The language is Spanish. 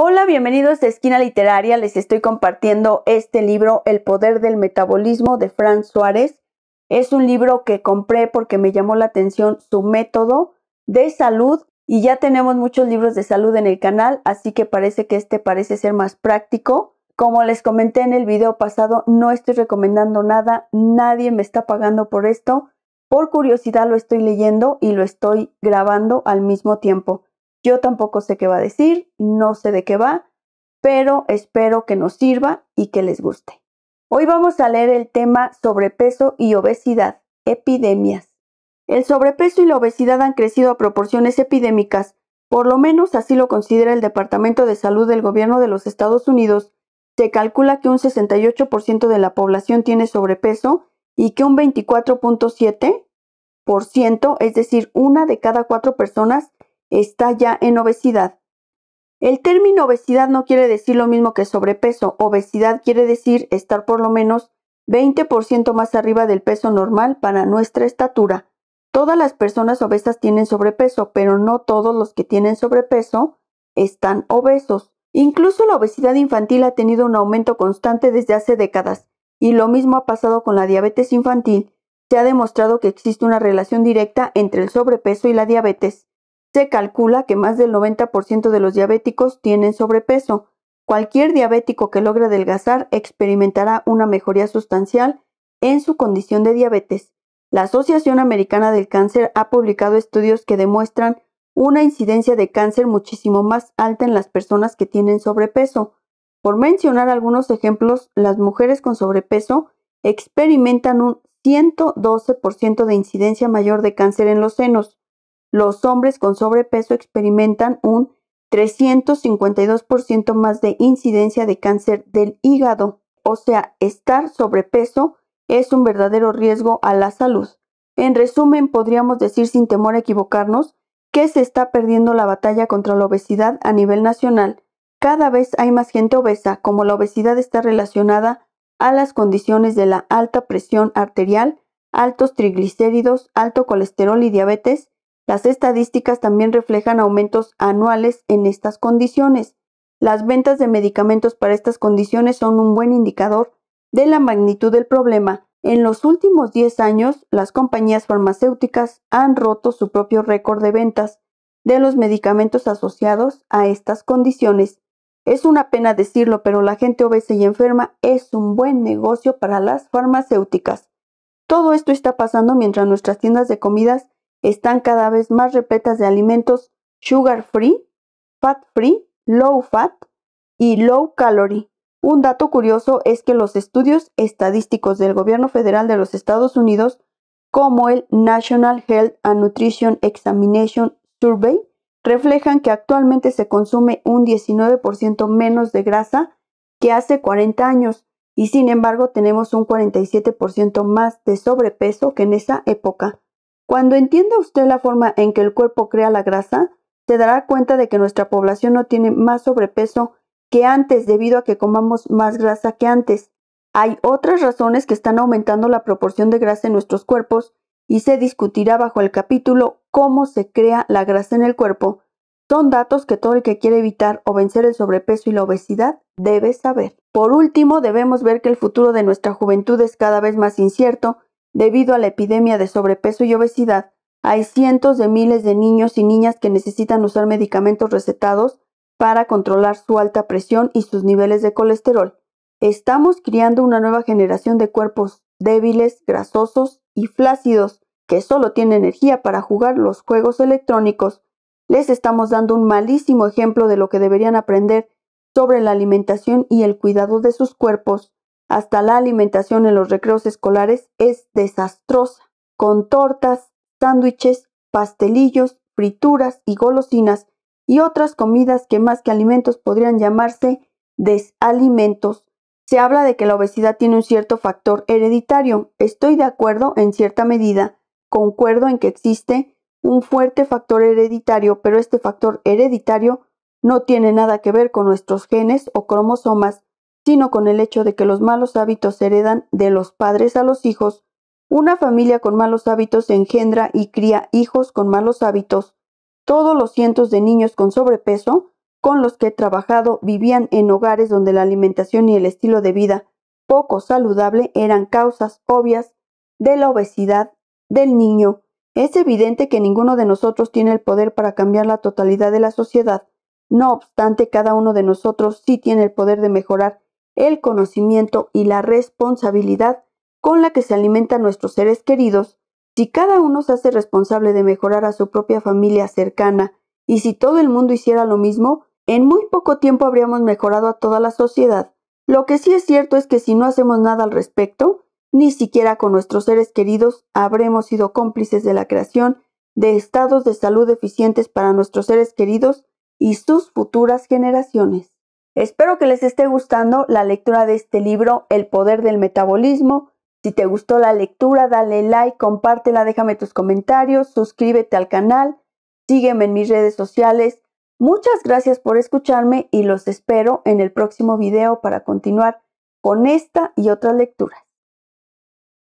Hola, bienvenidos a Esquina Literaria. Les estoy compartiendo este libro, El Poder del Metabolismo, de Fran Suárez. Es un libro que compré porque me llamó la atención su método de salud y ya tenemos muchos libros de salud en el canal, así que parece que este parece ser más práctico. Como les comenté en el video pasado, no estoy recomendando nada, nadie me está pagando por esto. Por curiosidad lo estoy leyendo y lo estoy grabando al mismo tiempo. Yo tampoco sé qué va a decir, no sé de qué va, pero espero que nos sirva y que les guste. Hoy vamos a leer el tema sobrepeso y obesidad, epidemias. El sobrepeso y la obesidad han crecido a proporciones epidémicas, por lo menos así lo considera el Departamento de Salud del Gobierno de los Estados Unidos. Se calcula que un 68% de la población tiene sobrepeso y que un 24.7%, es decir, una de cada cuatro personas, está ya en obesidad. El término obesidad no quiere decir lo mismo que sobrepeso. Obesidad quiere decir estar por lo menos 20% más arriba del peso normal para nuestra estatura. Todas las personas obesas tienen sobrepeso, pero no todos los que tienen sobrepeso están obesos. Incluso la obesidad infantil ha tenido un aumento constante desde hace décadas, y lo mismo ha pasado con la diabetes infantil. Se ha demostrado que existe una relación directa entre el sobrepeso y la diabetes. Se calcula que más del 90% de los diabéticos tienen sobrepeso. Cualquier diabético que logre adelgazar experimentará una mejoría sustancial en su condición de diabetes. La Asociación Americana del Cáncer ha publicado estudios que demuestran una incidencia de cáncer muchísimo más alta en las personas que tienen sobrepeso. Por mencionar algunos ejemplos, las mujeres con sobrepeso experimentan un 112% de incidencia mayor de cáncer en los senos, los hombres con sobrepeso experimentan un 352% más de incidencia de cáncer del hígado. O sea, estar sobrepeso es un verdadero riesgo a la salud. En resumen, podríamos decir sin temor a equivocarnos que se está perdiendo la batalla contra la obesidad a nivel nacional. Cada vez hay más gente obesa, como la obesidad está relacionada a las condiciones de la alta presión arterial, altos triglicéridos, alto colesterol y diabetes, las estadísticas también reflejan aumentos anuales en estas condiciones. Las ventas de medicamentos para estas condiciones son un buen indicador de la magnitud del problema. En los últimos 10 años, las compañías farmacéuticas han roto su propio récord de ventas de los medicamentos asociados a estas condiciones. Es una pena decirlo, pero la gente obesa y enferma es un buen negocio para las farmacéuticas. Todo esto está pasando mientras nuestras tiendas de comidas están cada vez más repletas de alimentos sugar free, fat free, low fat y low calorie. Un dato curioso es que los estudios estadísticos del gobierno federal de los Estados Unidos, como el National Health and Nutrition Examination Survey, reflejan que actualmente se consume un 19% menos de grasa que hace 40 años y sin embargo tenemos un 47% más de sobrepeso que en esa época. Cuando entienda usted la forma en que el cuerpo crea la grasa, se dará cuenta de que nuestra población no tiene más sobrepeso que antes debido a que comamos más grasa que antes. Hay otras razones que están aumentando la proporción de grasa en nuestros cuerpos y se discutirá bajo el capítulo Cómo se crea la grasa en el cuerpo. Son datos que todo el que quiere evitar o vencer el sobrepeso y la obesidad debe saber. Por último, debemos ver que el futuro de nuestra juventud es cada vez más incierto Debido a la epidemia de sobrepeso y obesidad, hay cientos de miles de niños y niñas que necesitan usar medicamentos recetados para controlar su alta presión y sus niveles de colesterol. Estamos criando una nueva generación de cuerpos débiles, grasosos y flácidos que solo tienen energía para jugar los juegos electrónicos. Les estamos dando un malísimo ejemplo de lo que deberían aprender sobre la alimentación y el cuidado de sus cuerpos hasta la alimentación en los recreos escolares es desastrosa, con tortas, sándwiches, pastelillos, frituras y golosinas y otras comidas que más que alimentos podrían llamarse desalimentos. Se habla de que la obesidad tiene un cierto factor hereditario. Estoy de acuerdo en cierta medida, concuerdo en que existe un fuerte factor hereditario, pero este factor hereditario no tiene nada que ver con nuestros genes o cromosomas, sino con el hecho de que los malos hábitos se heredan de los padres a los hijos, una familia con malos hábitos engendra y cría hijos con malos hábitos, todos los cientos de niños con sobrepeso, con los que he trabajado vivían en hogares donde la alimentación y el estilo de vida poco saludable eran causas obvias de la obesidad del niño. Es evidente que ninguno de nosotros tiene el poder para cambiar la totalidad de la sociedad. No obstante, cada uno de nosotros sí tiene el poder de mejorar el conocimiento y la responsabilidad con la que se alimentan nuestros seres queridos, si cada uno se hace responsable de mejorar a su propia familia cercana y si todo el mundo hiciera lo mismo, en muy poco tiempo habríamos mejorado a toda la sociedad. Lo que sí es cierto es que si no hacemos nada al respecto, ni siquiera con nuestros seres queridos, habremos sido cómplices de la creación de estados de salud eficientes para nuestros seres queridos y sus futuras generaciones. Espero que les esté gustando la lectura de este libro, El Poder del Metabolismo. Si te gustó la lectura, dale like, compártela, déjame tus comentarios, suscríbete al canal, sígueme en mis redes sociales. Muchas gracias por escucharme y los espero en el próximo video para continuar con esta y otras lecturas.